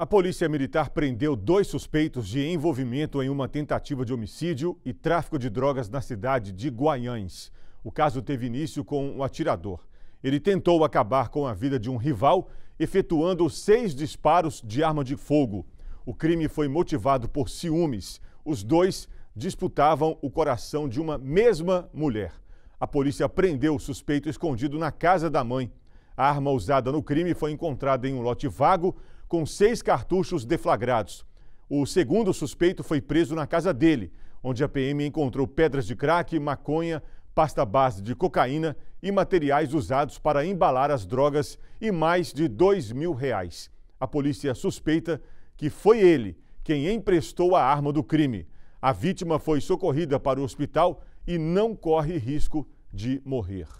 A Polícia Militar prendeu dois suspeitos de envolvimento em uma tentativa de homicídio e tráfico de drogas na cidade de Guaiães. O caso teve início com um atirador. Ele tentou acabar com a vida de um rival, efetuando seis disparos de arma de fogo. O crime foi motivado por ciúmes. Os dois disputavam o coração de uma mesma mulher. A polícia prendeu o suspeito escondido na casa da mãe. A arma usada no crime foi encontrada em um lote vago com seis cartuchos deflagrados. O segundo suspeito foi preso na casa dele, onde a PM encontrou pedras de crack, maconha, pasta base de cocaína e materiais usados para embalar as drogas e mais de dois mil reais. A polícia suspeita que foi ele quem emprestou a arma do crime. A vítima foi socorrida para o hospital e não corre risco de morrer.